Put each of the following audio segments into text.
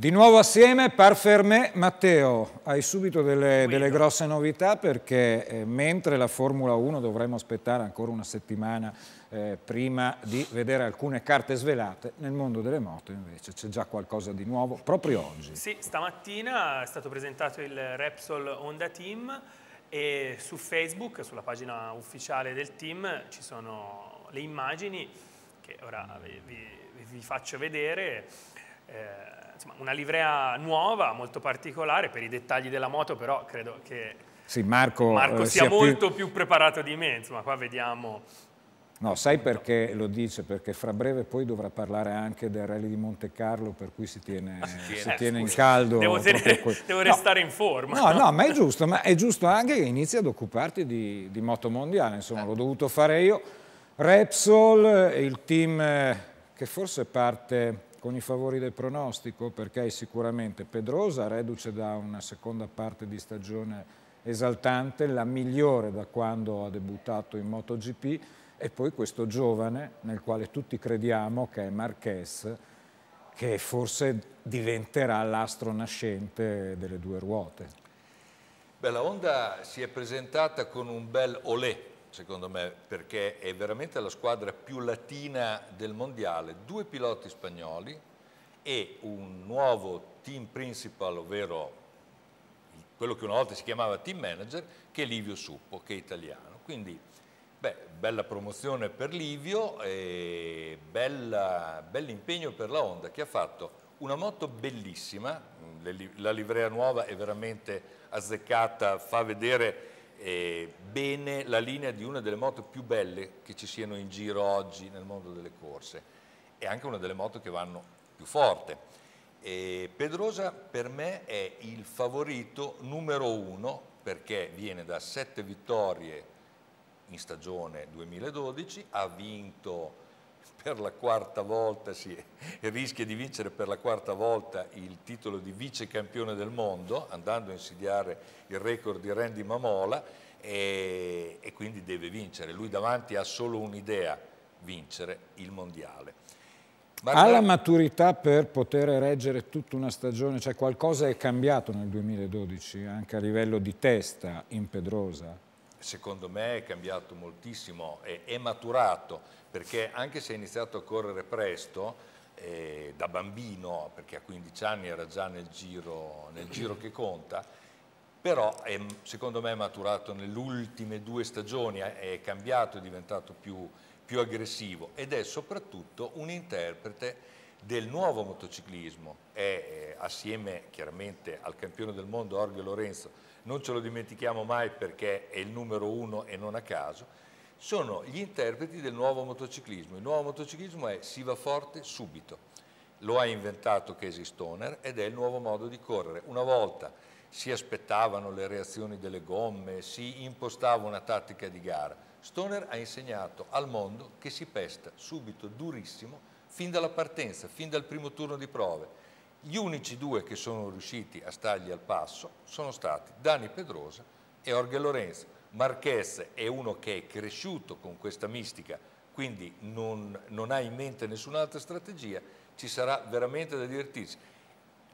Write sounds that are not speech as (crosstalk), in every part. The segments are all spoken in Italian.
Di nuovo assieme par Fermé Matteo, hai subito delle, delle grosse novità perché eh, mentre la Formula 1 dovremmo aspettare ancora una settimana eh, prima di vedere alcune carte svelate, nel mondo delle moto invece c'è già qualcosa di nuovo proprio oggi. Sì, stamattina è stato presentato il Repsol Honda Team e su Facebook, sulla pagina ufficiale del team, ci sono le immagini che ora vi, vi, vi faccio vedere. Eh, insomma, una livrea nuova, molto particolare, per i dettagli della moto però credo che sì, Marco, eh, Marco sia, sia, molto più... più preparato di me, insomma qua vediamo No, sai perché lo dice? Perché fra breve poi dovrà parlare anche del rally di Monte Carlo per cui si tiene, ah, sì, si eh, tiene in caldo. Devo, tenere, (laughs) devo restare in forma. No, no, no, ma è (laughs) giusto, ma è giusto anche che inizi ad occuparti di, di moto mondiale, insomma eh. l'ho dovuto fare io. Repsol, il team eh, che forse parte con i favori del pronostico perché è sicuramente Pedrosa, reduce da una seconda parte di stagione esaltante, la migliore da quando ha debuttato in MotoGP e poi questo giovane nel quale tutti crediamo che è Marquez che forse diventerà l'astro nascente delle due ruote. Beh, la Honda si è presentata con un bel olè secondo me, perché è veramente la squadra più latina del mondiale, due piloti spagnoli e un nuovo team principal, ovvero quello che una volta si chiamava team manager, che è Livio Suppo, che è italiano. Quindi, beh, bella promozione per Livio e bella, bell'impegno per la Honda che ha fatto una moto bellissima, la livrea nuova è veramente azzeccata, fa vedere... Eh, bene la linea di una delle moto più belle che ci siano in giro oggi nel mondo delle corse e anche una delle moto che vanno più forte. E Pedrosa per me è il favorito numero uno perché viene da sette vittorie in stagione 2012, ha vinto per la quarta volta, sì, rischia di vincere per la quarta volta il titolo di vice campione del mondo, andando a insidiare il record di Randy Mamola e, e quindi deve vincere. Lui davanti ha solo un'idea, vincere il mondiale. Marta... Ha la maturità per poter reggere tutta una stagione, cioè qualcosa è cambiato nel 2012 anche a livello di testa in Pedrosa? Secondo me è cambiato moltissimo, è, è maturato perché anche se ha iniziato a correre presto, eh, da bambino, perché a 15 anni era già nel giro, nel giro che conta, però è, secondo me è maturato nelle ultime due stagioni, eh, è cambiato, è diventato più, più aggressivo ed è soprattutto un interprete del nuovo motociclismo è eh, assieme chiaramente al campione del mondo Orge Lorenzo, non ce lo dimentichiamo mai perché è il numero uno e non a caso, sono gli interpreti del nuovo motociclismo. Il nuovo motociclismo è si va forte subito. Lo ha inventato Casey Stoner ed è il nuovo modo di correre. Una volta si aspettavano le reazioni delle gomme, si impostava una tattica di gara. Stoner ha insegnato al mondo che si pesta subito, durissimo, fin dalla partenza, fin dal primo turno di prove. Gli unici due che sono riusciti a stargli al passo sono stati Dani Pedrosa e Orge Lorenzo Marquez è uno che è cresciuto con questa mistica, quindi non, non ha in mente nessun'altra strategia, ci sarà veramente da divertirsi.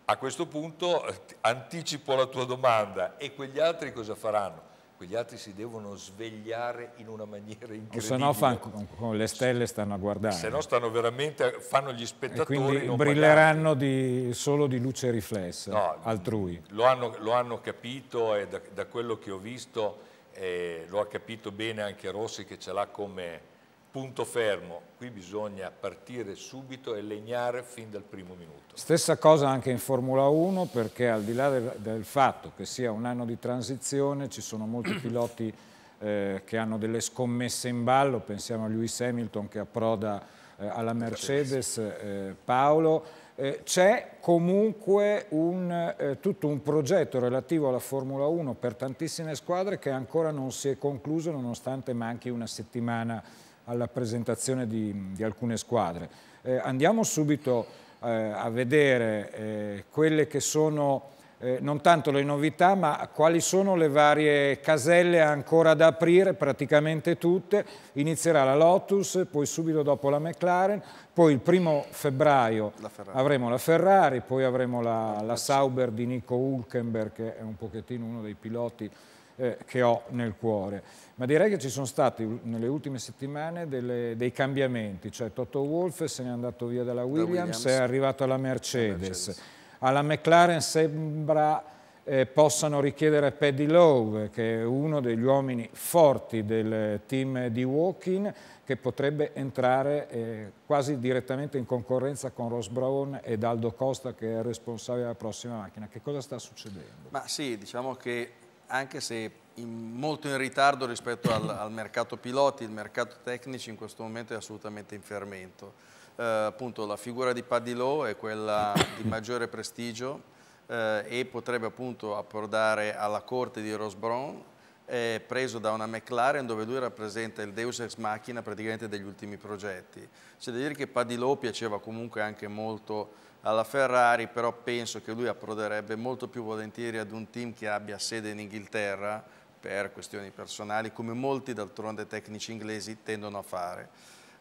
A questo punto eh, anticipo la tua domanda e quegli altri cosa faranno? quegli altri si devono svegliare in una maniera incredibile. Se no fanno con le stelle stanno a guardare. Se no stanno veramente, fanno gli spettatori. E quindi brilleranno di, solo di luce riflessa no, altrui. Lo hanno, lo hanno capito e da, da quello che ho visto eh, lo ha capito bene anche Rossi che ce l'ha come punto fermo, qui bisogna partire subito e legnare fin dal primo minuto. Stessa cosa anche in Formula 1 perché al di là del, del fatto che sia un anno di transizione ci sono molti (clears throat) piloti eh, che hanno delle scommesse in ballo, pensiamo a Lewis Hamilton che approda eh, alla Mercedes, eh, Paolo eh, c'è comunque un, eh, tutto un progetto relativo alla Formula 1 per tantissime squadre che ancora non si è concluso nonostante manchi una settimana alla presentazione di, di alcune squadre. Eh, andiamo subito eh, a vedere eh, quelle che sono eh, non tanto le novità, ma quali sono le varie caselle ancora da aprire, praticamente tutte. Inizierà la Lotus, poi subito dopo la McLaren, poi il primo febbraio la avremo la Ferrari, poi avremo la, la Sauber di Nico Hulkenberg, che è un pochettino uno dei piloti eh, che ho nel cuore. Ma direi che ci sono stati nelle ultime settimane delle, dei cambiamenti, cioè Toto Wolff se n'è andato via dalla Williams, da Williams, è arrivato alla Mercedes alla McLaren sembra eh, possano richiedere Paddy Lowe, che è uno degli uomini forti del team di Walking, che potrebbe entrare eh, quasi direttamente in concorrenza con Ross Brown e Aldo Costa, che è responsabile della prossima macchina. Che cosa sta succedendo? Ma sì, diciamo che anche se in, molto in ritardo rispetto al, al, mercato piloti, il mercato tecnici in questo momento è assolutamente in fermento. Eh, appunto la figura di Padilò è quella di maggiore prestigio eh, e potrebbe appunto approdare alla corte di Rosbron eh, preso da una McLaren dove lui rappresenta il deus ex machina praticamente degli ultimi progetti. C'è da dire che Padilò piaceva comunque anche molto alla Ferrari, però penso che lui approderebbe molto più volentieri ad un team che abbia sede in Inghilterra per questioni personali, come molti d'altronde tecnici inglesi tendono a fare.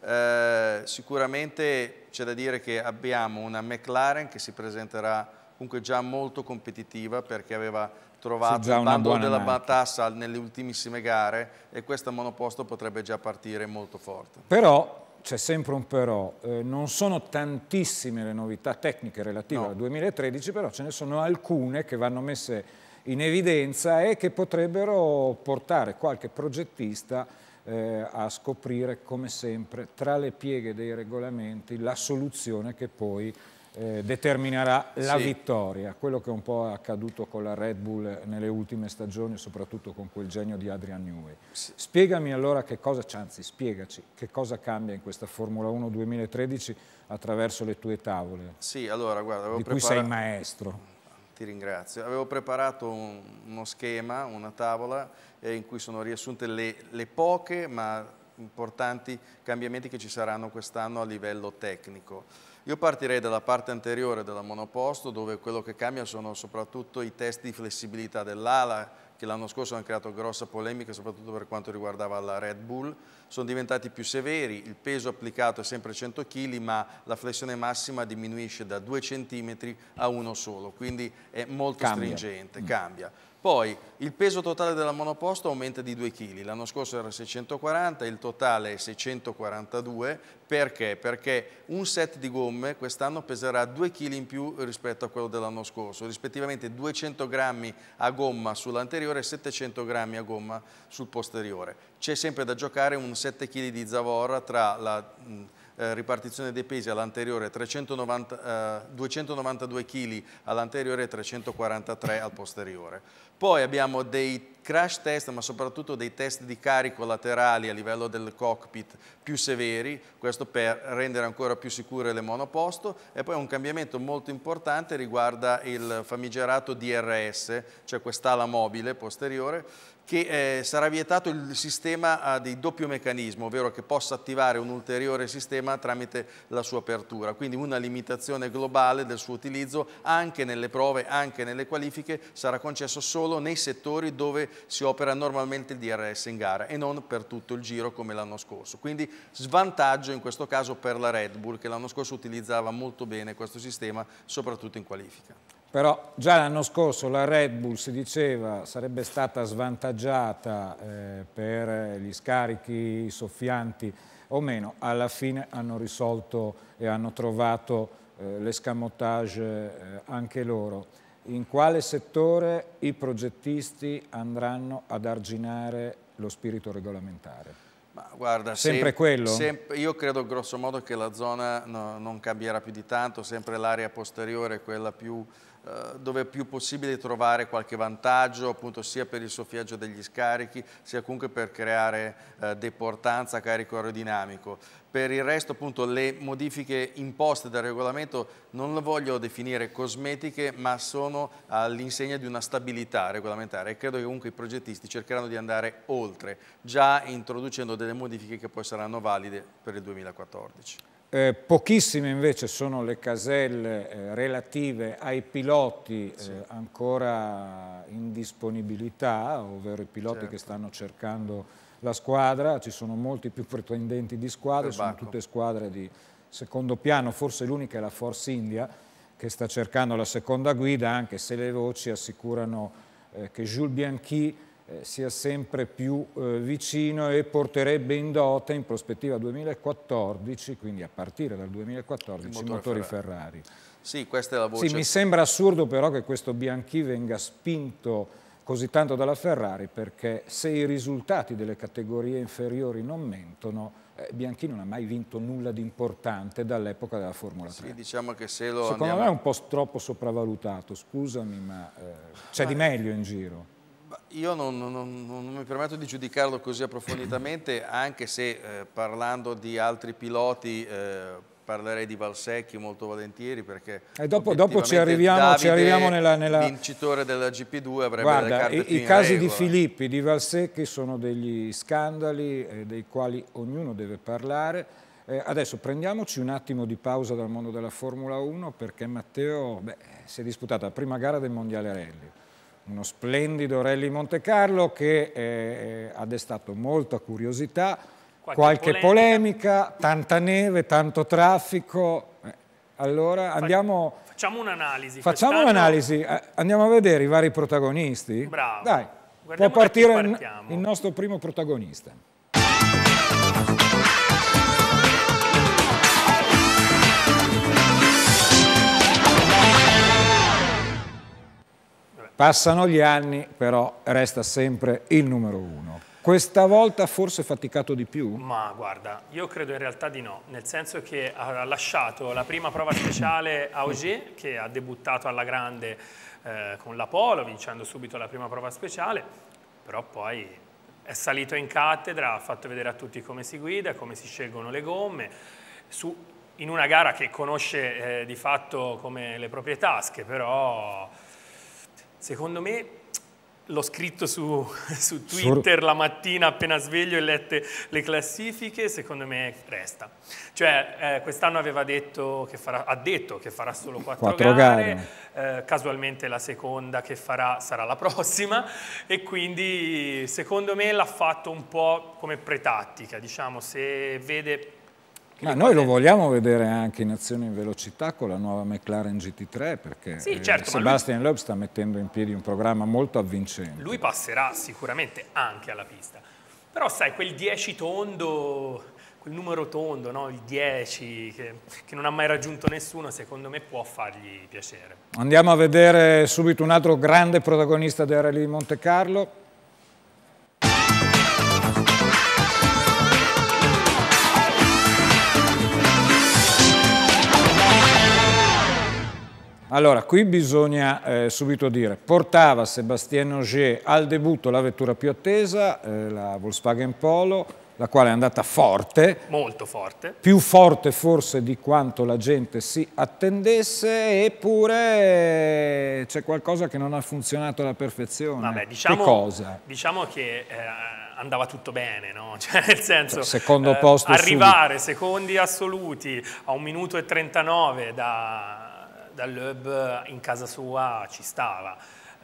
Eh, sicuramente c'è da dire che abbiamo una McLaren che si presenterà comunque già molto competitiva perché aveva trovato il bando della matassa nelle ultimissime gare e questa monoposto potrebbe già partire molto forte. Però c'è sempre un però, eh, non sono tantissime le novità tecniche relative no. al 2013, però ce ne sono alcune che vanno messe in evidenza e che potrebbero portare qualche progettista eh, a scoprire come sempre tra le pieghe dei regolamenti la soluzione che poi eh, determinerà la sì. vittoria, quello che è un po' accaduto con la Red Bull nelle ultime stagioni, soprattutto con quel genio di Adrian Newey. Sì. Spiegami allora che cosa, anzi spiegaci, che cosa cambia in questa Formula 1 2013 attraverso le tue tavole, sì, allora, guarda, di cui sei maestro. Ti ringrazio. Avevo preparato un, uno schema, una tavola, eh, in cui sono riassunte le, le poche ma importanti cambiamenti che ci saranno quest'anno a livello tecnico. Io partirei dalla parte anteriore della monoposto dove quello che cambia sono soprattutto i test di flessibilità dell'ala, che l'anno scorso hanno creato grossa polemica soprattutto per quanto riguardava la Red Bull, sono diventati più severi, il peso applicato è sempre 100 kg ma la flessione massima diminuisce da 2 cm a uno solo, quindi è molto cambia. stringente, mm. cambia. Poi il peso totale della monoposto aumenta di 2 kg, l'anno scorso era 640, il totale è 642, perché? Perché un set di gomme quest'anno peserà 2 kg in più rispetto a quello dell'anno scorso, rispettivamente 200 grammi a gomma sull'anteriore e 700 grammi a gomma sul posteriore. C'è sempre da giocare un 7 kg di zavorra tra la eh, ripartizione dei pesi all'anteriore 292 kg, eh, all'anteriore e 343 al posteriore. Poi abbiamo dei crash test ma soprattutto dei test di carico laterali a livello del cockpit più severi, questo per rendere ancora più sicure le monoposto e poi un cambiamento molto importante riguarda il famigerato DRS, cioè quest'ala mobile posteriore che eh, sarà vietato il sistema eh, di doppio meccanismo, ovvero che possa attivare un ulteriore sistema tramite la sua apertura, quindi una limitazione globale del suo utilizzo anche nelle prove, anche nelle qualifiche, sarà concesso solo nei settori dove si opera normalmente il DRS in gara e non per tutto il giro come l'anno scorso. Quindi svantaggio in questo caso per la Red Bull che l'anno scorso utilizzava molto bene questo sistema, soprattutto in qualifica però già l'anno scorso la Red Bull si diceva sarebbe stata svantaggiata eh, per gli scarichi soffianti o meno, alla fine hanno risolto e hanno trovato eh, l'escamotage eh, anche loro. In quale settore i progettisti andranno ad arginare lo spirito regolamentare? Ma guarda, sempre se, quello? Sempre, io credo grosso modo che la zona no, non cambierà più di tanto, sempre l'area posteriore quella più eh, dove è più possibile trovare qualche vantaggio appunto sia per il soffiaggio degli scarichi sia comunque per creare eh, deportanza carico aerodinamico. Per il resto appunto le modifiche imposte dal regolamento non le voglio definire cosmetiche ma sono all'insegna di una stabilità regolamentare e credo che comunque i progettisti cercheranno di andare oltre già introducendo delle modifiche che poi saranno valide per il 2014. Eh, pochissime invece sono le caselle eh, relative ai piloti eh, sì. eh, ancora in disponibilità, ovvero i piloti certo. che stanno cercando la squadra, ci sono molti più pretendenti di squadre, sono tutte squadre di secondo piano, forse l'unica è la Force India che sta cercando la seconda guida, anche se le voci assicurano eh, che Jules Bianchi eh, sia sempre più eh, vicino e porterebbe in dote in prospettiva 2014, quindi a partire dal 2014, i motori Ferrari. Ferrari. Sì, questa è la voce. Sì, mi sembra assurdo però che questo Bianchi venga spinto così tanto dalla Ferrari perché se i risultati delle categorie inferiori non mentono, eh, Bianchi non ha mai vinto nulla di importante dall'epoca della Formula 3. Sì, diciamo che se lo Secondo andiamo... me è un po' troppo sopravvalutato, scusami, ma eh, c'è ah, di meglio in giro io non, non, non, mi permetto di giudicarlo così approfonditamente, (clears throat) anche se eh, parlando di altri piloti eh, parlerei di Valsecchi molto volentieri perché e dopo, dopo ci arriviamo, ci arriviamo nella, nella, vincitore della GP2 avrebbe Guarda, i, i casi regola. di Filippi, di Valsecchi sono degli scandali eh, dei quali ognuno deve parlare eh, adesso prendiamoci un attimo di pausa dal mondo della Formula 1 perché Matteo beh, si è disputata la prima gara del Mondiale Rally uno splendido rally Monte Carlo che eh, eh, ha destato molta curiosità, qualche, qualche polemica. polemica. tanta neve, tanto traffico. Eh, allora andiamo... Facciamo un'analisi. Facciamo un'analisi, andiamo a vedere i vari protagonisti. Bravo. Dai, Guardiamo può partire il nostro primo protagonista. Passano gli anni, però resta sempre il numero uno. Questa volta forse ha faticato di più? Ma guarda, io credo in realtà di no, nel senso che ha lasciato la prima prova speciale a Auger, che ha debuttato alla grande eh, con l'Apollo, vincendo subito la prima prova speciale, però poi è salito in cattedra, ha fatto vedere a tutti come si guida, come si scelgono le gomme, su, in una gara che conosce eh, di fatto come le proprie tasche, però Secondo me l'ho scritto su, (laughs) su Twitter Sur... la mattina appena sveglio e lette le classifiche, secondo me resta. Cioè eh, quest'anno aveva detto che farà, ha detto che farà solo quattro, quattro gare, gare. Eh, casualmente la seconda che farà sarà la (laughs) prossima e quindi secondo me l'ha fatto un po' come pretattica, diciamo se vede ma noi lo vogliamo vedere anche in azione in velocità con la nuova McLaren GT3 perché sì, eh, certo, Sebastian lui... Loeb sta mettendo in piedi un programma molto avvincente. Lui passerà sicuramente anche alla pista, però sai quel 10 tondo, quel numero tondo, no? il 10 che, che non ha mai raggiunto nessuno secondo me può fargli piacere. Andiamo a vedere subito un altro grande protagonista del Rally di Monte Carlo, Allora, qui bisogna eh, subito dire, portava Sébastien Auger al debutto la vettura più attesa, eh, la Volkswagen Polo, la quale è andata forte. Molto forte. Più forte forse di quanto la gente si attendesse, eppure eh, c'è qualcosa che non ha funzionato alla perfezione. Vabbè, diciamo, che cosa? Diciamo che eh, andava tutto bene, no? (laughs) Cioè, nel senso, secondo eh, posto arrivare subito. secondi assoluti a un minuto e 39 da dall'Hub eh, in casa sua ci stava.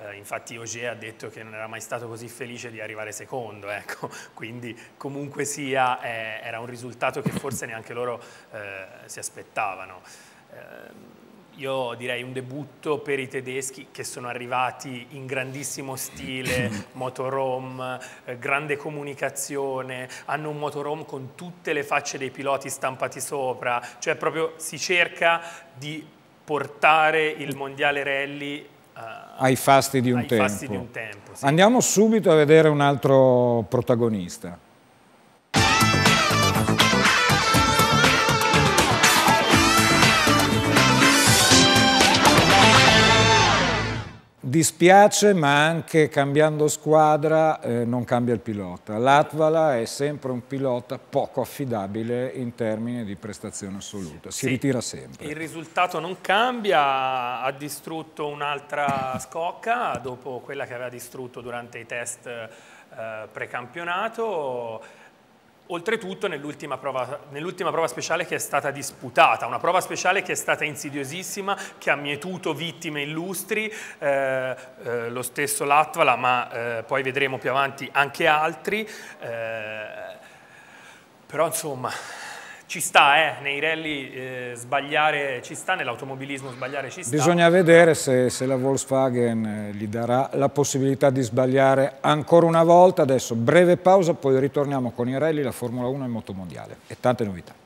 Eh, infatti Ogier ha detto che non era mai stato così felice di arrivare secondo, (laughs) ecco. quindi comunque sia eh, era un risultato che forse neanche loro eh, si aspettavano. Ehm, io direi un debutto per i tedeschi che sono arrivati in grandissimo stile, (laughs) motorhome, eh, grande comunicazione, hanno un motorhome con tutte le facce dei piloti stampati sopra, cioè proprio si cerca di portare il mondiale rally eh, ai fasti di un ai tempo. Di un tempo sì. Andiamo subito a vedere un altro protagonista. dispiace ma anche cambiando squadra eh, non cambia il pilota. L'Atvala è sempre un pilota poco affidabile in termini di prestazione assoluta, si sì. ritira sempre. Il risultato non cambia, ha distrutto un'altra scocca dopo quella che aveva distrutto durante i test eh, precampionato oltretutto nell'ultima prova, nell prova, speciale che è stata disputata, una prova speciale che è stata insidiosissima, che ha mietuto vittime illustri, eh, eh, lo stesso Latvala, ma eh, poi vedremo più avanti anche altri, eh, però insomma ci sta, eh, nei rally eh, sbagliare ci sta, nell'automobilismo sbagliare ci sta. Bisogna vedere se, se, la Volkswagen eh, gli darà la possibilità di sbagliare ancora una volta. Adesso breve pausa, poi ritorniamo con i rally, la Formula 1 e il motomondiale e tante novità.